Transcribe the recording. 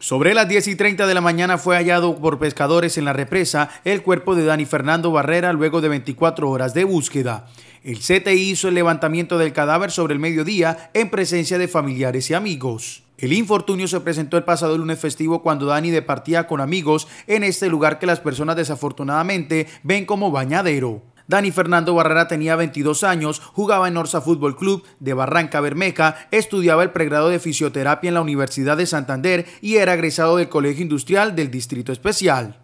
Sobre las 10 y 30 de la mañana fue hallado por pescadores en la represa el cuerpo de Dani Fernando Barrera luego de 24 horas de búsqueda. El CTI hizo el levantamiento del cadáver sobre el mediodía en presencia de familiares y amigos. El infortunio se presentó el pasado lunes festivo cuando Dani departía con amigos en este lugar que las personas desafortunadamente ven como bañadero. Dani Fernando Barrera tenía 22 años, jugaba en Orsa Fútbol Club de Barranca Bermeja, estudiaba el pregrado de fisioterapia en la Universidad de Santander y era egresado del Colegio Industrial del Distrito Especial.